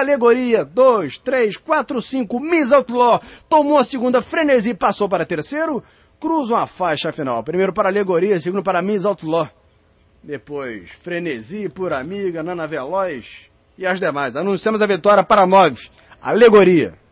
alegoria, 2, 3, 4, 5, Miss Outlaw, tomou a segunda frenesi e passou para terceiro, cruzam a faixa final. Primeiro para alegoria, segundo para Miss Outlaw. Depois, frenesi por amiga, Nana Veloz e as demais. Anunciamos a vitória para nove, alegoria.